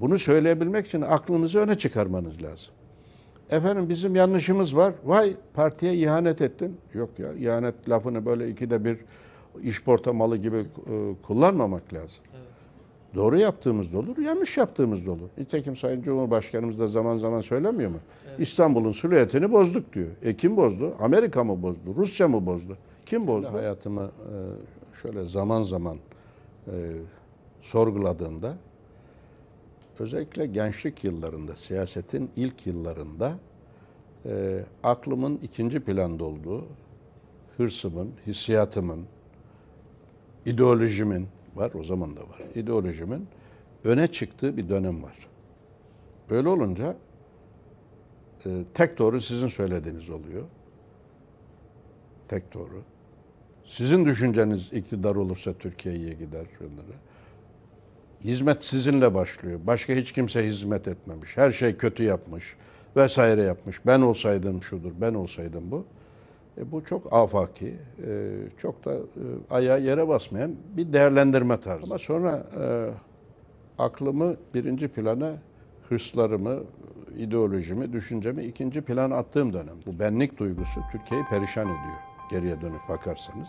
Bunu söyleyebilmek için aklınızı öne çıkarmanız lazım. Efendim bizim yanlışımız var. Vay partiye ihanet ettin. Yok ya ihanet lafını böyle ikide bir iş portamalı gibi e, kullanmamak lazım. Evet. Doğru yaptığımız da olur, yanlış yaptığımız da olur. Nitekim Sayın Cumhurbaşkanımız da zaman zaman söylemiyor mu? Evet. İstanbul'un silüetini bozduk diyor. E kim bozdu? Amerika mı bozdu? Rusya mı bozdu? Kim bozdu? Hayatımı e, şöyle zaman zaman e, sorguladığımda özellikle gençlik yıllarında, siyasetin ilk yıllarında e, aklımın ikinci planda olduğu, hırsımın, hissiyatımın, ideolojimin var, o zaman da var, ideolojimin öne çıktığı bir dönem var. Böyle olunca e, tek doğru sizin söylediğiniz oluyor. Tek doğru. Sizin düşünceniz iktidar olursa Türkiye iyiye gider. Bunları. Hizmet sizinle başlıyor. Başka hiç kimse hizmet etmemiş. Her şey kötü yapmış vesaire yapmış. Ben olsaydım şudur, ben olsaydım bu. E, bu çok afaki, e, çok da e, ayağa yere basmayan bir değerlendirme tarzı. Ama sonra e, aklımı birinci plana, hırslarımı, ideolojimi, düşüncemi ikinci plana attığım dönem. Bu benlik duygusu Türkiye'yi perişan ediyor geriye dönüp bakarsanız.